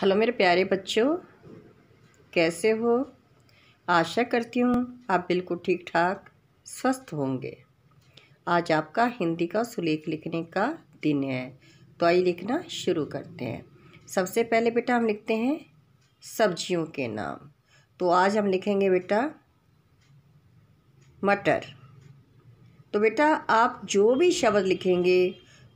hello मेरे प्यारे बच्चों कैसे हो आशा करती हूँ आप बिल्कुल ठीक ठाक स्वस्थ होंगे आज आपका हिंदी का सुलेख लिखने का दिन है तो आइए लिखना शुरू करते हैं सबसे पहले बेटा हम लिखते हैं सब्जियों के नाम तो आज हम लिखेंगे बेटा मटर तो बेटा आप जो भी शब्द लिखेंगे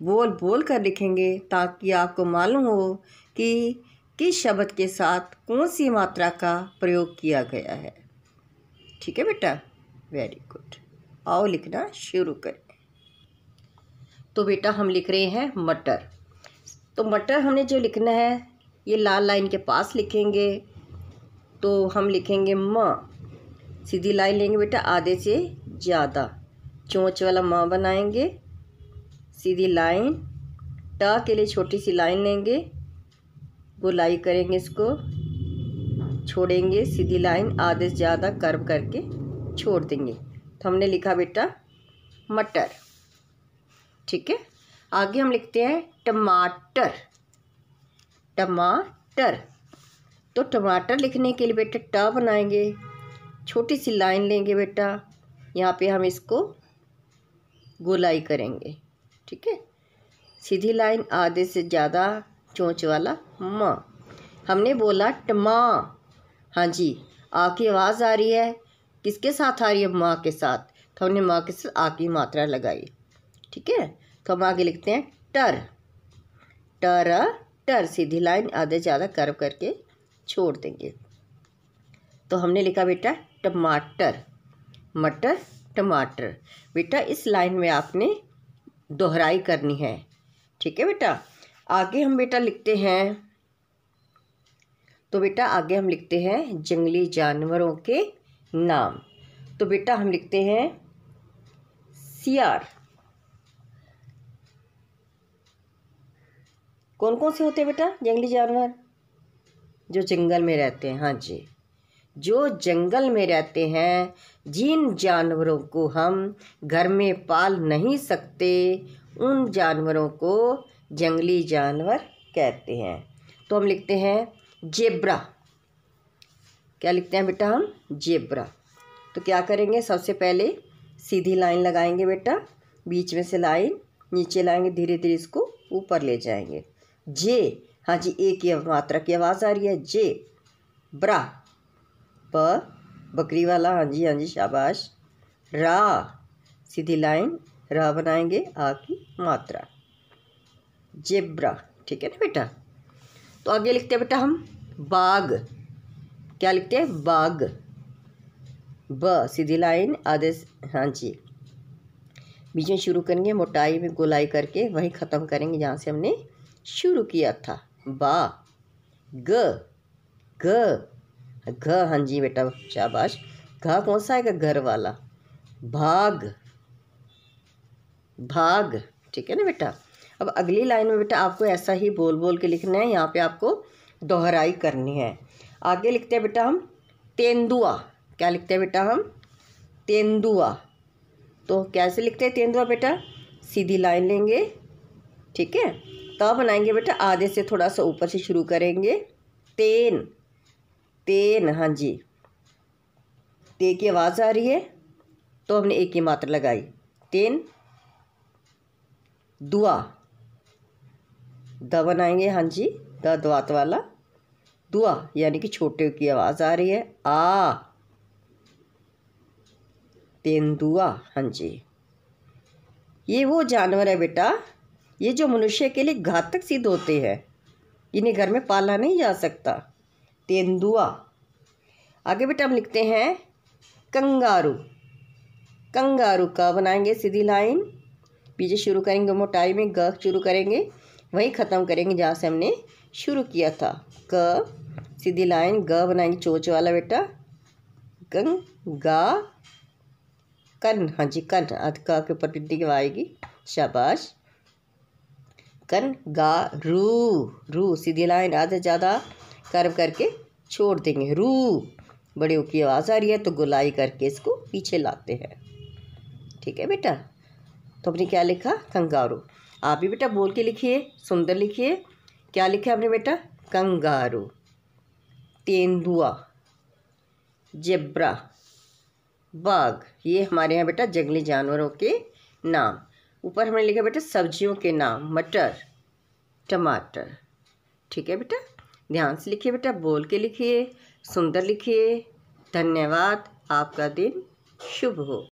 बोल बोल कर लिखेंगे ताकि आपको मालूम हो कि किस शब्द के साथ कौन सी मात्रा का प्रयोग किया गया है ठीक है बेटा वेरी गुड आओ लिखना शुरू करें तो बेटा हम लिख रहे हैं मटर तो मटर हमने जो लिखना है ये लाल लाइन के पास लिखेंगे तो हम लिखेंगे म सीधी लाइन लेंगे बेटा आधे से ज़्यादा चोंच वाला माँ बनाएंगे सीधी लाइन ट के लिए छोटी सी लाइन लेंगे गोलाई करेंगे इसको छोड़ेंगे सीधी लाइन आधे से ज़्यादा कर्व करके छोड़ देंगे तो हमने लिखा बेटा मटर ठीक है आगे हम लिखते हैं टमाटर टमाटर तो टमाटर लिखने के लिए बेटा ट बनाएंगे छोटी सी लाइन लेंगे बेटा यहाँ पे हम इसको गोलाई करेंगे ठीक है सीधी लाइन आधे से ज़्यादा चोंच वाला माँ हमने बोला टमा हाँ जी आ की आवाज़ आ रही है किसके साथ आ रही है माँ के साथ तो हमने माँ के साथ आ की मात्रा लगाई ठीक है तो हम आगे लिखते हैं टर टर टर सीधी लाइन आधे ज़्यादा कर्व करके छोड़ देंगे तो हमने लिखा बेटा टमाटर मटर टमाटर बेटा इस लाइन में आपने दोहराई करनी है ठीक है बेटा आगे हम बेटा लिखते हैं तो बेटा आगे हम लिखते हैं जंगली जानवरों के नाम तो बेटा हम लिखते हैं सियार कौन कौन से होते हैं बेटा जंगली जानवर जो जंगल में रहते हैं हाँ जी जो जंगल में रहते हैं जिन जानवरों को हम घर में पाल नहीं सकते उन जानवरों को जंगली जानवर कहते हैं तो हम लिखते हैं जेब्रा क्या लिखते हैं बेटा हम जेब्रा तो क्या करेंगे सबसे पहले सीधी लाइन लगाएंगे बेटा बीच में से लाइन नीचे लाएंगे धीरे धीरे इसको ऊपर ले जाएंगे जे हाँ जी ए की मात्रा की आवाज़ आ रही है जे ब्रा प बकरी वाला हाँ जी हाँ जी शाबाश रा सीधी लाइन रा बनाएंगे आ की मात्रा जेब्रा ठीक है ना बेटा तो आगे लिखते हैं बेटा हम बाघ क्या लिखते हैं बाघ ब सीधी लाइन आधे हाँ जी बीच में शुरू करेंगे मोटाई में गोलाई करके वहीं ख़त्म करेंगे जहाँ से हमने शुरू किया था बा ग ग घ हाँ जी बेटा शाबाश घ कौन सा आएगा घर वाला भाग भाग ठीक है ना बेटा अब अगली लाइन में बेटा आपको ऐसा ही बोल बोल के लिखना है यहाँ पे आपको दोहराई करनी है आगे लिखते हैं बेटा हम तेंदुआ क्या लिखते हैं बेटा हम तेंदुआ तो कैसे लिखते हैं तेंदुआ बेटा सीधी लाइन लेंगे ठीक है तब बनाएंगे बेटा आधे से थोड़ा सा ऊपर से शुरू करेंगे तेन तेन हाँ जी ते की आवाज़ आ रही है तो हमने एक ही मात्रा लगाई तेन दुआ द बनाएंगे हाँ जी द द्वात वाला दुआ यानी कि छोटे की आवाज़ आ रही है आ तेंदुआ हाँ जी ये वो जानवर है बेटा ये जो मनुष्य के लिए घातक सिद्ध होते हैं इन्हें घर में पाला नहीं जा सकता तेंदुआ आगे बेटा हम लिखते हैं कंगारू कंगारू का बनाएंगे सीधी लाइन पीछे शुरू करेंगे मोटाई में ग शुरू करेंगे वहीं ख़त्म करेंगे जहाँ से हमने शुरू किया था क सीधी लाइन ग बनाएंगे चोच वाला बेटा गंग गा कन हाँ जी कन क के ऊपर टिड्डी आएगी शाबाश कन गा रू रू सीधी लाइन आधे ज़्यादा कर्व करके छोड़ देंगे रू बड़े ओ की आवाज़ आ रही है तो गुलाई करके इसको पीछे लाते हैं ठीक है बेटा तो अपने क्या लिखा कंगारू आप भी बेटा बोल के लिखिए सुंदर लिखिए क्या लिखा आपने बेटा कंगारू तेंदुआ जेब्रा बाघ ये हमारे यहाँ बेटा जंगली जानवरों के नाम ऊपर हमने लिखा बेटा सब्जियों के नाम मटर टमाटर ठीक है बेटा ध्यान से लिखिए बेटा बोल के लिखिए सुंदर लिखिए धन्यवाद आपका दिन शुभ हो